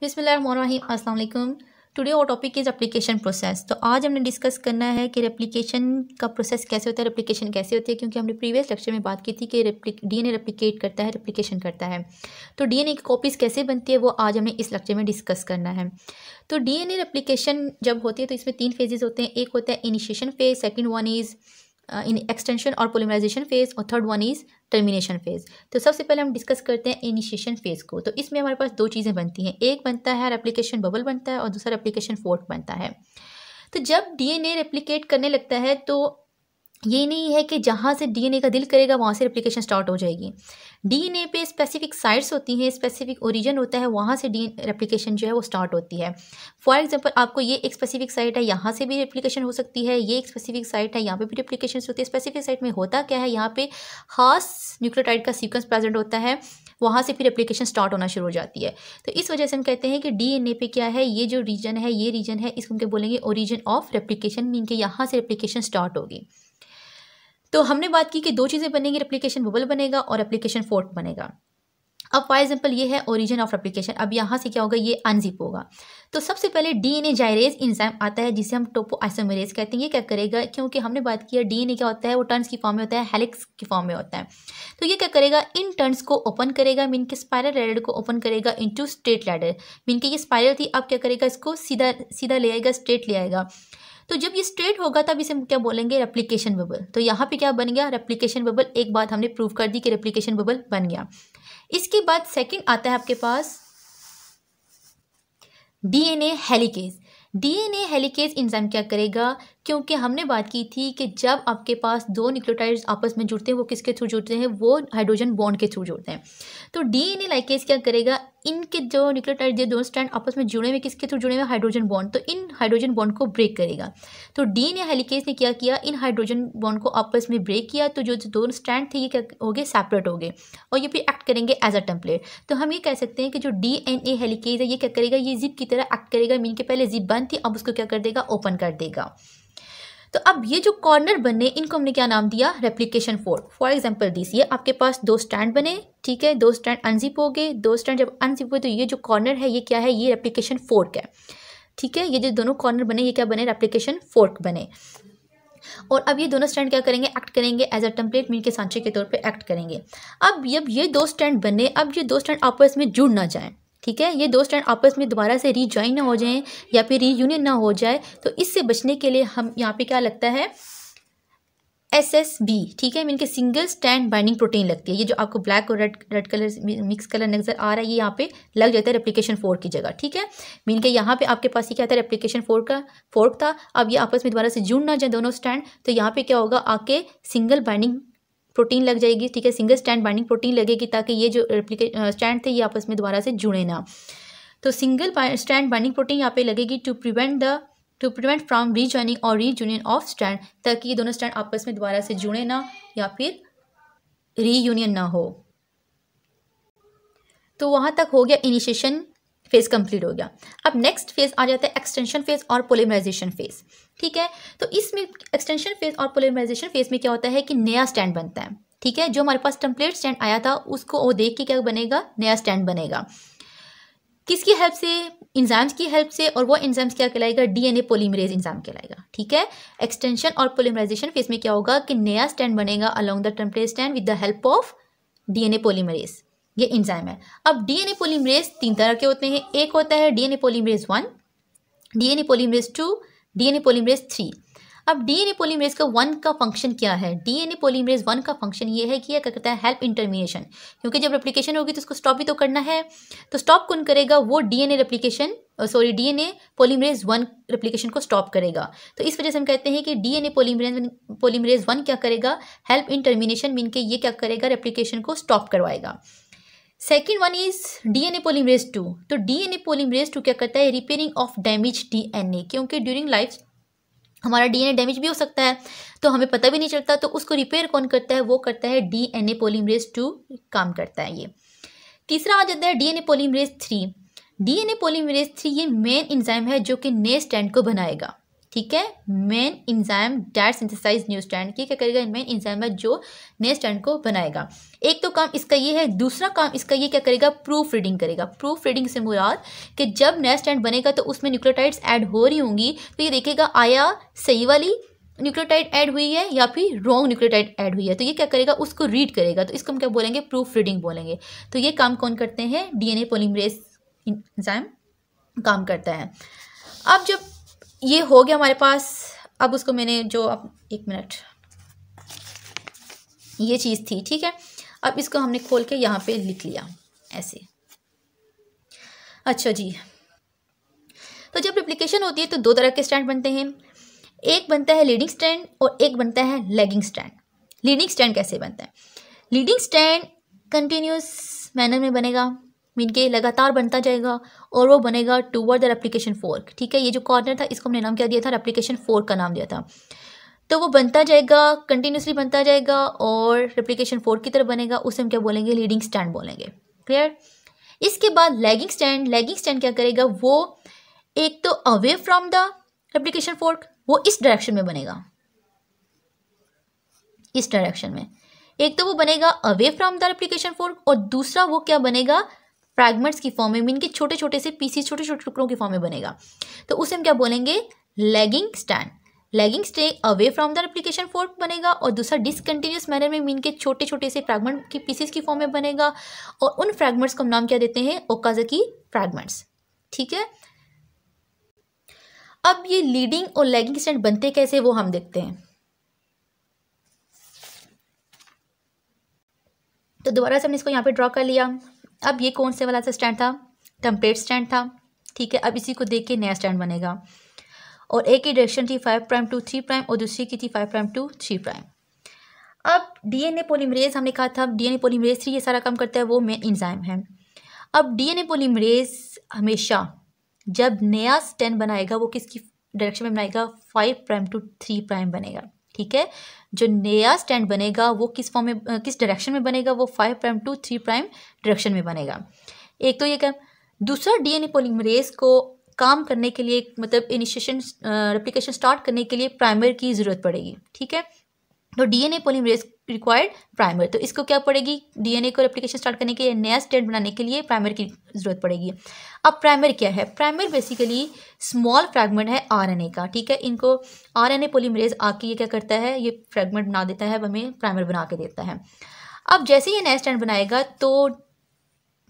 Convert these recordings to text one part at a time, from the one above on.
बिसमीम अल्लाम टुडे और टॉपिक इज़ एप्लीकेशन प्रोसेस तो आज हमने डिस्कस करना है कि रेप्लिकेशन का प्रोसेस कैसे होता है रेप्लिकेशन कैसे होती है क्योंकि हमने प्रीवियस लेक्चर में बात की थी कि डीएनए रेप्लिकेट करता है रेप्लिकेशन करता है तो डीएनए की कॉपीज़ कैसे बनती है वो आज हमने इस लेक्चर में डिस्कस करना है तो ए रेप्लिकेशन जब होती है तो इसमें तीन फेजेज़ होते हैं एक होता है initiation phase second one is in uh, extension और पोलिमराइजेशन फेज़ और third one is termination phase तो सबसे पहले हम डिस्कस करते हैं इनिशिएशन फेज़ को तो इसमें हमारे पास दो चीज़ें बनती हैं एक बनता है एप्लीकेशन बबल बनता है और दूसरा एप्लीकेशन फोर्ट बनता है तो जब डीएनए रेप्लीकेट करने लगता है तो ये नहीं है कि जहाँ से डीएनए का दिल करेगा वहाँ से एप्लीकेशन स्टार्ट हो जाएगी डीएनए पे स्पेसिफिक साइट्स होती हैं स्पेसिफिक ओरिजिन होता है वहाँ से डी रेप्लिकेशन जो है वो स्टार्ट होती है फॉर एग्जांपल आपको ये एक स्पेसिफिक साइट है यहाँ से भी रेप्लिकेशन हो सकती है ये एक स्पेसिफिक साइट है यहाँ पे भी रेप्लिकेशन होती है स्पेसिफिक साइट में होता क्या है यहाँ पे खास न्यूक्लियोटाइड का सीक्वेंस प्रेजेंट होता है वहाँ से फिर एप्लीकेशन स्टार्ट होना शुरू हो जाती है तो इस वजह से हम कहते हैं कि डीएनए पे क्या है ये जो रीजन है ये रीजन है इसको हम क्या बोलेंगे ओरिजिन ऑफ रेप्लीकेशन मीन के यहाँ से एप्लीकेशन स्टार्ट होगी तो हमने बात की कि दो चीज़ें बनेंगी एप्लीकेशन बबल बनेगा और एप्लीकेशन फोर्ट बनेगा अब फॉर एग्जाम्पल ये है ओरिजिन ऑफ एप्लीकेशन अब यहाँ से क्या होगा ये अनजिप होगा तो सबसे पहले डीएनए जायरेज इंजाम आता है जिसे हम टोपो आइसोमेरेज कहते हैं ये क्या करेगा क्योंकि हमने बात किया डीएनए क्या होता है वो टर्न्स की फॉर्म में होता है हेलिक्स की फॉर्म में होता है तो ये क्या करेगा इन टर्न्स को ओपन करेगा मीन के स्पायरल लैडर को ओपन करेगा टू स्ट्रेट लैडर मीन के ये स्पायरल थी अब क्या करेगा इसको सीधा सीधा ले आएगा स्ट्रेट ले आएगा तो जब ये स्ट्रेट होगा तब इसे हम क्या बोलेंगे रेप्लीकेशन बबल तो यहाँ पे क्या बन गया रेप्लीकेशन बबल एक बात हमने प्रूव कर दी कि रेप्लीकेशन बबल बन गया इसके बाद सेकेंड आता है आपके पास DNA helicase DNA helicase enzyme क्या करेगा क्योंकि हमने बात की थी कि जब आपके पास दो न्यूक्लियोटाइड्स आपस में जुड़ते हैं वो किसके थ्रू जुड़ते हैं वो हाइड्रोजन बॉन्ड के थ्रू जुड़ते हैं तो डीएनए लाइकेज क्या करेगा इनके जो न्यूक्लियोटाइड ये दोनों स्टैंड आपस में जुड़े हुए किसके थ्रू जुड़े हुए हाइड्रोजन बॉन्ड तो इन हाइड्रोजन बॉन्ड को ब्रेक करेगा तो डी ने हेलिकेज ने क्या किया इन हाइड्रोजन बॉन्ड को आपस में ब्रेक किया तो जो दोनों स्टैंड थे ये क्या हो गए सेपरेट हो गए और ये फिर एक्ट करेंगे एज अ टेम्पलेट तो हम ये कह सकते हैं कि जो डी एन ए हेलिकेज है ये क्या करेगा ये जिप की तरह एक्ट करेगा मीन के पहले जिप बंद थी अब उसको क्या कर देगा ओपन कर देगा तो अब ये जो कॉर्नर बने इनको हमने क्या नाम दिया replication fork for example this ये आपके पास दो स्टैंड बने ठीक है दो स्टैंड अनजिप हो गए दो स्टैंड जब अनजिप हुए तो ये जो कॉर्नर है ये क्या है ये रेप्लीकेशन फोर का है ठीक है ये जो दोनों कॉर्नर बने ये क्या बने रेप्लीकेशन फोर्क बने और अब ये दोनों स्टैंड क्या करेंगे एक्ट करेंगे एज अ टेम्पलेट मीन के सांचे के तौर पे एक्ट करेंगे अब जब ये दो स्टैंड बने अब ये दो स्टैंड आपस में जुड़ ना जाएं ठीक है ये दो स्टैंड आपस में दोबारा से रीजॉइन ना हो जाएं या फिर रीयूनियन ना हो जाए तो इससे बचने के लिए हम यहाँ पे क्या लगता है एस एस बी ठीक है मीन के सिंगल स्टैंड बाइंडिंग प्रोटीन लगती है ये जो आपको ब्लैक और red red colour mix colour नज़र आ रहा है ये यहाँ पे लग जाता है रेप्लीकेशन फोर की जगह ठीक है मीन के यहाँ पे आपके पास ये क्या था रेप्लीकेशन फोर का फोर्क था अब ये आपस में दोबारा से जुड़ ना जाए दोनों स्टैंड तो यहाँ पे क्या होगा आके सिंगल बाइंडिंग प्रोटीन लग जाएगी ठीक है सिंगल स्टैंड बाइंडिंग प्रोटीन लगेगी ताकि ये जो स्टैंड थे ये आपस में दोबारा से जुड़े ना तो सिंगल स्टैंड बाइंडिंग प्रोटीन यहाँ पे लगेगी to prevent the to prevent from rejoining और रीजूनियन ऑफ स्टैंड ताकि ये दोनों स्टैंड आपस में दोबारा से जुड़े ना या फिर रीयूनियन ना हो तो वहाँ तक हो गया इनिशिएशन फेज़ कंप्लीट हो गया अब नेक्स्ट फेज़ आ जाता है एक्सटेंशन फेज़ और पोलिमराइजेशन फेज़ ठीक है तो इसमें एक्सटेंशन फेज़ और पोलिमराइजेशन फेज़ में क्या होता है कि नया स्टैंड बनता है ठीक है जो हमारे पास टम्पलेट स्टैंड आया था उसको वो देख के क्या बनेगा नया स्टैंड बनेगा किसकी हेल्प से इंजाम्स की हेल्प से और वो इंजाम्स क्या कहलाएगा डीएनए पोलीमरेज इंजाम कहलाएगा ठीक है एक्सटेंशन और पोलीमराइजेशन फेज में क्या होगा कि नया स्टैंड बनेगा along the template strand with the help of DNA polymerase ये इंजाइम है अब डीएनए पोलीमरेज तीन तरह के होते हैं एक होता है DNA polymerase one DNA polymerase two DNA polymerase three अब डीएनए पोलीमरेज का वन का फंक्शन क्या है डीएनए पोलीमरेज वन का फंक्शन ये है कि यह क्या करता है हेल्प इंटरमिनेशन क्योंकि जब रेप्लीकेशन होगी तो उसको स्टॉप भी तो करना है तो स्टॉप कौन करेगा वो DNA replication sorry DNA polymerase one replication को स्टॉप करेगा तो इस वजह से हम कहते हैं कि डीएनए पोलीमरेज पोलीमरेज वन क्या करेगा हेल्प इंटरमिनेशन मीन के ये क्या करेगा रेप्लीकेशन को स्टॉप करवाएगा second one is D N A polymerase two तो D N A polymerase two क्या करता है repairing of damage D N A क्योंकि ड्यूरिंग लाइफ हमारा डी एन ए डैमेज भी हो सकता है तो हमें पता भी नहीं चलता तो उसको रिपेयर कौन करता है वो करता है D N A polymerase two काम करता है ये तीसरा आ जाता है D N A polymerase three D N A polymerase three ये मेन इंजाइम है जो कि नए स्टैंड को बनाएगा ठीक है main enzyme that synthesise new strand की क्या करेगा मेन इंजाइम है जो नए स्टैंड को बनाएगा एक तो काम इसका ये है दूसरा काम इसका ये क्या करेगा प्रूफ रीडिंग करेगा प्रूफ रीडिंग से मुराद कि जब नया स्टैंड बनेगा तो उसमें न्यूक्लियोटाइड्स ऐड हो रही होंगी तो ये देखेगा आया सही वाली न्यूक्लियोटाइड ऐड हुई है या फिर रॉन्ग न्यूक्लियोटाइड ऐड हुई है तो ये क्या करेगा उसको रीड करेगा तो इसको हम क्या बोलेंगे प्रूफ रीडिंग बोलेंगे तो ये काम कौन करते हैं डीएनए पोलिंग एंजाइम काम करता है अब जब ये हो गया हमारे पास अब उसको मैंने जो अब एक मिनट ये चीज़ थी ठीक है अब इसको हमने खोल के यहाँ पे लिख लिया ऐसे अच्छा जी तो जब रिप्लीकेशन होती है तो दो तरह के स्टैंड बनते हैं एक बनता है लीडिंग स्टैंड और एक बनता है लेगिंग स्टैंड लीडिंग स्टैंड कैसे बनता है लीडिंग स्टैंड कंटिन्यूस मैनर में बनेगा मीन के लगातार बनता जाएगा और वो बनेगा टूवर्ड द रेप्लीकेशन फोर्क ठीक है ये जो कॉर्नर था इसको हमने नाम क्या दिया था रेप्लीकेशन फोर्क का नाम दिया था तो वो बनता जाएगा कंटिन्यूसली बनता जाएगा और रेप्लीकेशन फोर्क की तरफ बनेगा उसे हम क्या बोलेंगे लीडिंग स्टैंड बोलेंगे क्लियर इसके बाद लैगिंग स्टैंड लैगिंग स्टैंड क्या करेगा वो एक तो away from the replication fork वो इस डायरेक्शन में बनेगा इस डायरेक्शन में एक तो वो बनेगा away from the replication fork और दूसरा वो क्या बनेगा फ्रैगमेंट्स की फॉर्म में मीन के छोटे छोटे से पीसीस छोटे छोटे टुकड़ों की फॉर्म में बनेगा तो उसे हम क्या बोलेंगे lagging stand lagging stay away from the application fork बनेगा और दूसरा डिसकंटिन्यूस मैनर में मीन के छोटे छोटे से फ्रैगमेंट की पीसीस की फॉर्म में बनेगा और उन फ्रैगमेंट्स को हम नाम क्या देते हैं ओकाजकी फ्रैगमेंट्स ठीक है अब ये लीडिंग और लैगिंग स्टैंड बनते कैसे वो हम देखते हैं तो दोबारा से हमने इसको यहाँ पे ड्रॉ कर लिया अब ये कौन से वाला सा स्टैंड था टम्पलेट स्टैंड था ठीक है अब इसी को देख के नया स्टैंड बनेगा और एक की डायरेक्शन थी five prime to three prime और दूसरी की थी five prime to three prime अब डीएनए पॉलीमरेज हमने कहा था डीएनए पॉलीमरेज थ्री ये सारा काम करता है वो मेन इंजाइम है अब डीएनए पॉलीमरेज हमेशा जब नया स्टैंड बनाएगा वो किसकी डायरेक्शन में बनाएगा five prime to three prime बनेगा ठीक है जो नया स्टैंड बनेगा वो किस फॉर्म में किस डायरेक्शन में बनेगा वो five prime to three prime direction में बनेगा एक तो ये काम दूसरा डीएनए पॉलीमरेज को काम करने के लिए मतलब इनिशिएशन रेप्लिकेशन स्टार्ट करने के लिए प्राइमर की ज़रूरत पड़ेगी ठीक है तो डीएनए रेस रिक्वायर्ड प्राइमर तो इसको क्या पड़ेगी डीएनए को एप्लीकेशन स्टार्ट करने के लिए नया स्टेट बनाने के लिए प्राइमर की जरूरत पड़ेगी अब प्राइमर क्या है प्राइमर बेसिकली स्मॉल फ्रैगमेंट है आरएनए का ठीक है इनको आरएनए रेस आके ये क्या करता है ये फ्रैगमेंट बना देता है हमें प्राइमर बना के देता है अब जैसे ये नया स्टैंड बनाएगा तो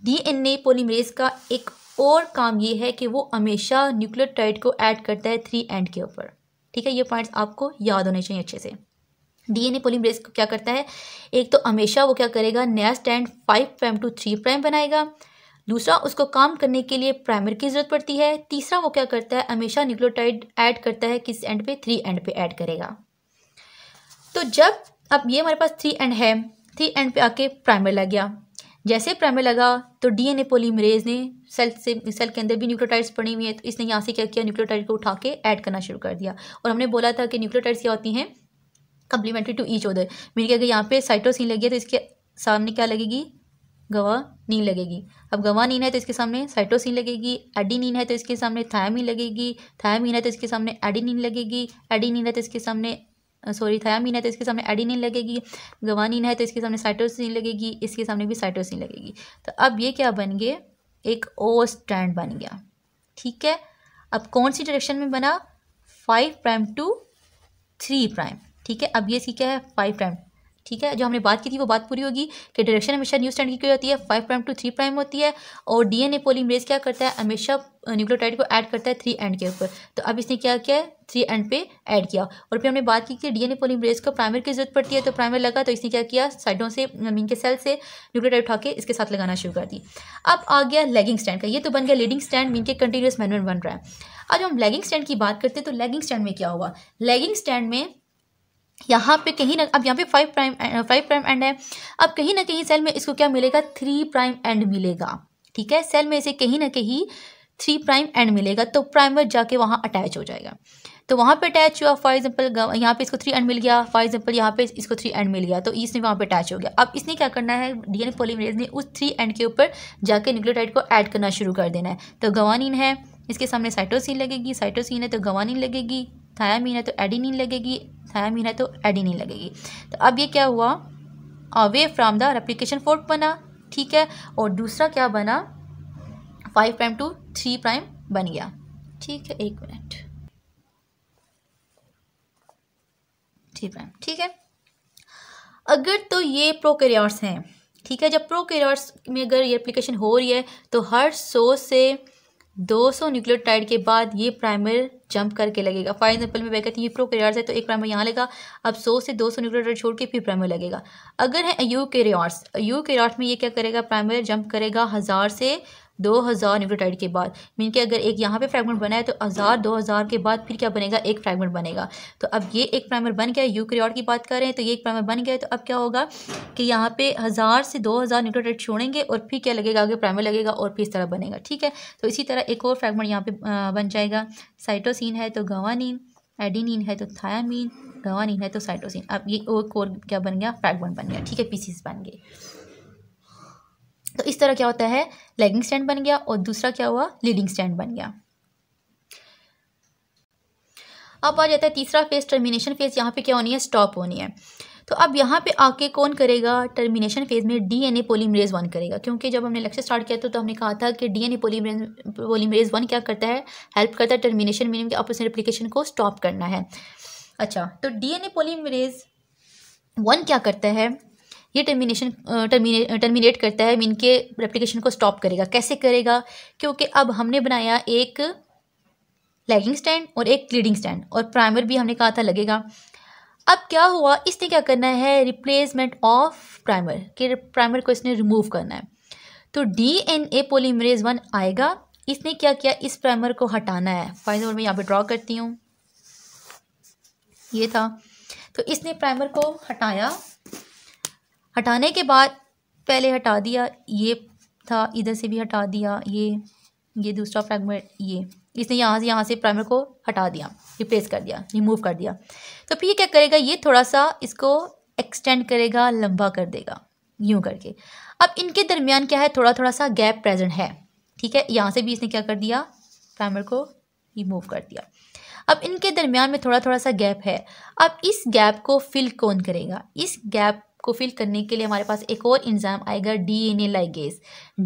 डीएनए पोलीमरेज का एक और काम ये है कि वो हमेशा न्यूक्लियोटाइड को ऐड करता है थ्री एंड के ऊपर ठीक है ये पॉइंट्स आपको याद होने चाहिए अच्छे से डीएनए को क्या करता है एक तो हमेशा वो क्या करेगा नया stand five prime to three prime बनाएगा दूसरा उसको काम करने के लिए प्राइमर की ज़रूरत पड़ती है तीसरा वो क्या करता है हमेशा न्यूक्लियोटाइड ऐड करता है किस एंड पे थ्री एंड पे ऐड करेगा तो जब अब ये हमारे पास थ्री एंड है थ्री एंड पे आके प्राइमर लग गया जैसे प्राइमर लगा तो डीएनए पोलीमरेज ने सेल से सेल के अंदर भी न्यूक्लियोटाइड्स पड़ी हुई है तो इसने यहाँ से क्या किया न्यूक्लियोटाइड को उठा के ऐड करना शुरू कर दिया और हमने बोला था कि न्यूक्लियोटाइड्स क्या होती हैं complementary to each other mean कि अगर यहाँ पे साइटोसिन लगी है तो इसके सामने क्या लगेगी गवा नीन लगेगी अब गवा नीन है तो इसके सामने साइटोसिन लगेगी एडी तो तो तो नीन है तो इसके सामने थायामीन लगेगी थायामीन है तो इसके सामने एडी नीन लगेगी एडी नीन है तो इसके सामने सॉरी थायामीन है तो इसके सामने एडिनिन लगेगी गवानीन है तो इसके सामने साइटोसिन लगेगी इसके सामने भी साइटोसिन लगेगी तो अब ये क्या बन गए एक ओ स्टैंड बन गया ठीक है अब कौन सी डायरेक्शन में बना five prime to three prime ठीक है अब ये इसकी क्या है फाइव प्राइम ठीक है जो हमने बात की थी वो बात पूरी होगी कि डायरेक्शन हमेशा न्यू स्टैंड की क्यों होती है five prime to three prime होती है और डीएनए पॉलीमरेज क्या करता है हमेशा न्यूक्लियोटाइड को ऐड करता है थ्री एंड के ऊपर तो अब इसने क्या किया है थ्री एंड पे ऐड किया और फिर हमने बात की कि डीएनए पॉलीमरेज को प्राइमर की जरूरत पड़ती है तो प्राइमर लगा तो इसने क्या किया साइडों से मीन के सेल से न्यूक्लियोटाइड उठा के इसके साथ लगाना शुरू कर दी अब आ गया लेगिंग स्टैंड का ये तो बन गया लीडिंग स्टैंड मीन के कंटिन्यूस मैनुअल बन रहा है अब हम लेगिंग स्टैंड की बात करते हैं तो लेगिंग स्टैंड में क्या हुआ लेगिंग स्टैंड में यहाँ पे कहीं ना अब यहाँ पे five prime five prime end है अब कहीं ना कहीं सेल में इसको क्या मिलेगा थ्री प्राइम एंड मिलेगा ठीक है सेल में इसे कहीं ना कहीं थ्री प्राइम एंड मिलेगा तो प्राइमर जाके वहाँ अटैच हो जाएगा तो वहाँ पे अटैच हुआ फॉर एग्जांपल यहाँ पे इसको थ्री एंड मिल गया फॉर एग्जांपल यहाँ पे इसको थ्री एंड मिल गया तो इसने वहाँ पे अटैच हो गया अब इसने क्या करना है डीएनए पॉलीमरेज ने उस थ्री एंड के ऊपर जाके न्यूक्लियोटाइड को ऐड करना शुरू कर देना है तो गवानीन है इसके सामने साइटोसिन लगेगी साइटोसिन है तो गवानीन लगेगी थायामीन है तो एडिनिन लगेगी थैमिन है तो नहीं लगेगी तो अब ये क्या हुआ away from the replication fork बना ठीक है और दूसरा क्या बना five prime to three prime बन गया ठीक है एक मिनट थ्री प्राइम ठीक है अगर तो ये प्रोकैरियोट्स हैं ठीक है जब प्रोकैरियोट्स में अगर ये एप्लीकेशन हो रही है तो हर सो से 200 न्यूक्लियोटाइड के बाद ये प्राइमर जंप करके लगेगा फॉर एग्जाम्पल मैं कहती हूँ ये प्रोकेरियार्स है तो एक प्राइमर यहाँ लगा अब 100 से 200 न्यूक्लियोटाइड छोड़ के फिर प्राइमर लगेगा अगर है यू के यू के में ये क्या करेगा प्राइमर जंप करेगा हज़ार से दो हज़ार न्यूक्लियोटाइड के बाद मीन कि अगर एक यहाँ पे फ्रैगमेंट बना है तो हज़ार दो हज़ार के बाद फिर क्या बनेगा एक फ्रैगमेंट बनेगा तो अब ये एक प्राइमर बन गया यूक्रियाड की बात करें तो ये एक प्राइमर बन गया तो अब क्या होगा कि यहाँ पे हज़ार से दो हज़ार न्यूक्लियोटाइड छोड़ेंगे और फिर क्या लगेगा आगे प्राइमर लगेगा और फिर इस तरह बनेगा ठीक है तो इसी तरह एक और फ्रैगमेंट यहाँ पर बन जाएगा साइटोसिन है तो गवानीन एडिनिन है तो थायामीन गवानीन है तो साइटोसिन अब ये और क्या बन गया फ्रैगमेंट बन गया ठीक है पीसीस बन गए तो इस तरह क्या होता है लेगिंग स्टैंड बन गया और दूसरा क्या हुआ लीडिंग स्टैंड बन गया अब आ जाता है तीसरा फेज टर्मिनेशन फेज यहाँ पे क्या होनी है स्टॉप होनी है तो अब यहाँ पे आके कौन करेगा टर्मिनेशन फेज में डीएनए पॉलीमरेज़ वन करेगा क्योंकि जब हमने लेक्चर स्टार्ट किया था तो, तो हमने कहा था कि डीएनए पॉलीमरेज पॉलीमरेज़ वन क्या करता है हेल्प करता है टर्मिनेशन मीनिंग के अपने रेप्लिकेशन को स्टॉप करना है अच्छा तो डीएनए पॉलीमरेज़ वन क्या करता है ये टर्मिनेशन टर्मिने टर्मिनेट करता है मीन के रेप्लिकेशन को स्टॉप करेगा कैसे करेगा क्योंकि अब हमने बनाया एक लैगिंग स्टैंड और एक लीडिंग स्टैंड और प्राइमर भी हमने कहा था लगेगा अब क्या हुआ इसने क्या करना है रिप्लेसमेंट ऑफ प्राइमर कि प्राइमर को इसने रिमूव करना है तो D N A polymerase one आएगा इसने क्या किया इस प्राइमर को हटाना है फाइन और मैं यहाँ पे ड्रॉ करती हूँ ये था तो इसने प्राइमर को हटाया हटाने के बाद पहले हटा दिया ये था इधर से भी हटा दिया ये ये दूसरा फ्रेगमेंट ये इसने यहाँ से यहाँ से प्राइमर को हटा दिया रिप्लेस कर दिया रिमूव कर दिया तो फिर ये क्या करेगा ये थोड़ा सा इसको एक्सटेंड करेगा लंबा कर देगा यूँ करके अब इनके दरमियान क्या है थोड़ा थोड़ा सा गैप प्रेजेंट है ठीक है यहाँ से भी इसने क्या कर दिया प्राइमर को रिमूव कर दिया अब इनके दरमियान में थोड़ा थोड़ा सा गैप है अब इस गैप को फिल कौन करेगा इस गैप को फिल करने के लिए हमारे पास एक और इंजाम आएगा डीएनए लाइगेज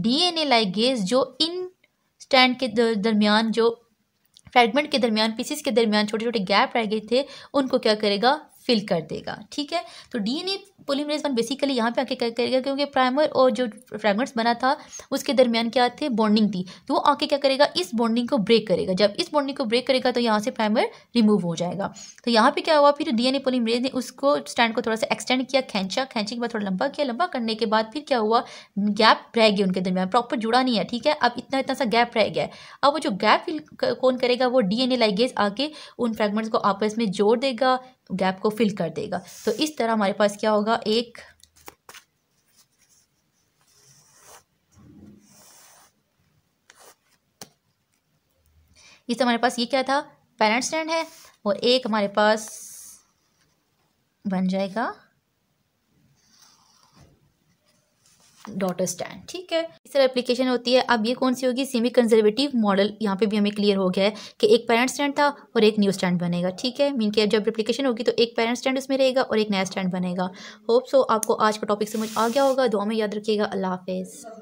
डीएनए लाइगेज जो इन स्टैंड के दरमियान जो फ्रेगमेंट के दरमियान पीसीस के दरमियान छोटे छोटे गैप रह गए थे उनको क्या करेगा फिल कर देगा ठीक है तो डीएनए पॉलीमरेज़ वन बेसिकली यहाँ पे आके क्या करेगा क्योंकि प्राइमर और जो फ्रेगमेंट्स बना था उसके दरमियान क्या थे बॉन्डिंग थी तो वो आके क्या करेगा इस बॉन्डिंग को ब्रेक करेगा जब इस बॉन्डिंग को ब्रेक करेगा तो यहाँ से प्राइमर रिमूव हो जाएगा तो यहाँ पे क्या हुआ फिर डीएनए पोलीमरेज ने उसको स्टैंड को थोड़ा सा एक्सटेंड किया खींचा खींचने के बाद थोड़ा लंबा किया लंबा करने के बाद फिर क्या हुआ गैप रह गया उनके दरमियान प्रॉपर जुड़ा नहीं है ठीक है अब इतना इतना सा गैप रह गया अब वो जो गैप फिल कौन करेगा वो डीएनए लाइगेज आके उन फ्रेगमेंट्स को आपस में जोड़ देगा गैप को फिल कर देगा तो इस तरह हमारे पास क्या होगा एक इस हमारे पास ये क्या था पेरेंट स्टैंड है और एक हमारे पास बन जाएगा डॉटर स्टैंड ठीक है इस तरह एप्लीकेशन होती है अब ये कौन सी होगी सेमी कंजर्वेटिव मॉडल यहाँ पे भी हमें क्लियर हो गया है कि एक पेरेंट स्टैंड था और एक न्यू स्टैंड बनेगा ठीक है मीन के जब एप्लीकेशन होगी तो एक पेरेंट स्टैंड उसमें रहेगा और एक नया स्टैंड बनेगा होप सो आपको आज का टॉपिक समझ आ गया होगा दो में याद रखिएगा अल्लाह हाफिज़